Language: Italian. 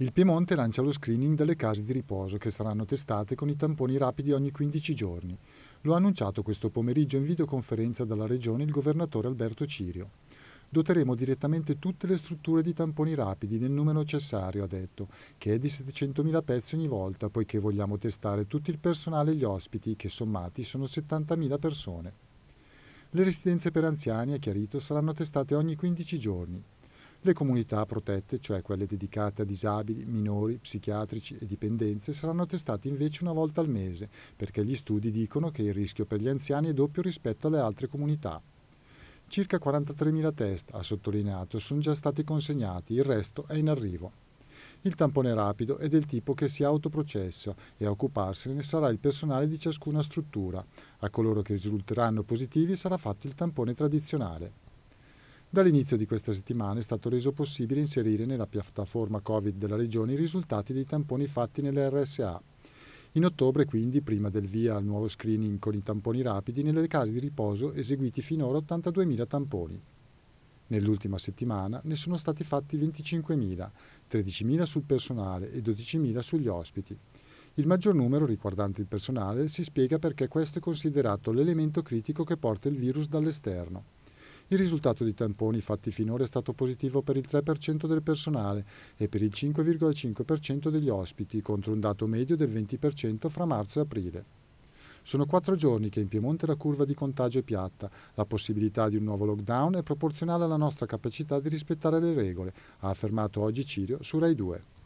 Il Piemonte lancia lo screening delle case di riposo che saranno testate con i tamponi rapidi ogni 15 giorni. Lo ha annunciato questo pomeriggio in videoconferenza dalla Regione il governatore Alberto Cirio. Doteremo direttamente tutte le strutture di tamponi rapidi nel numero necessario, ha detto, che è di 700.000 pezzi ogni volta, poiché vogliamo testare tutto il personale e gli ospiti, che sommati sono 70.000 persone. Le residenze per anziani, ha chiarito, saranno testate ogni 15 giorni. Le comunità protette, cioè quelle dedicate a disabili, minori, psichiatrici e dipendenze, saranno testate invece una volta al mese, perché gli studi dicono che il rischio per gli anziani è doppio rispetto alle altre comunità. Circa 43.000 test, ha sottolineato, sono già stati consegnati, il resto è in arrivo. Il tampone rapido è del tipo che si autoprocessa e a occuparsene sarà il personale di ciascuna struttura. A coloro che risulteranno positivi sarà fatto il tampone tradizionale. Dall'inizio di questa settimana è stato reso possibile inserire nella piattaforma Covid della Regione i risultati dei tamponi fatti nelle RSA. In ottobre, quindi, prima del via al nuovo screening con i tamponi rapidi, nelle case di riposo eseguiti finora 82.000 tamponi. Nell'ultima settimana ne sono stati fatti 25.000, 13.000 sul personale e 12.000 sugli ospiti. Il maggior numero riguardante il personale si spiega perché questo è considerato l'elemento critico che porta il virus dall'esterno. Il risultato dei tamponi fatti finora è stato positivo per il 3% del personale e per il 5,5% degli ospiti, contro un dato medio del 20% fra marzo e aprile. Sono quattro giorni che in Piemonte la curva di contagio è piatta. La possibilità di un nuovo lockdown è proporzionale alla nostra capacità di rispettare le regole, ha affermato oggi Cirio su Rai 2.